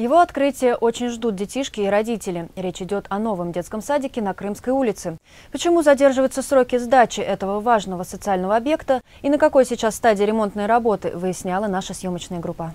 Его открытие очень ждут детишки и родители. Речь идет о новом детском садике на Крымской улице. Почему задерживаются сроки сдачи этого важного социального объекта и на какой сейчас стадии ремонтной работы, выясняла наша съемочная группа.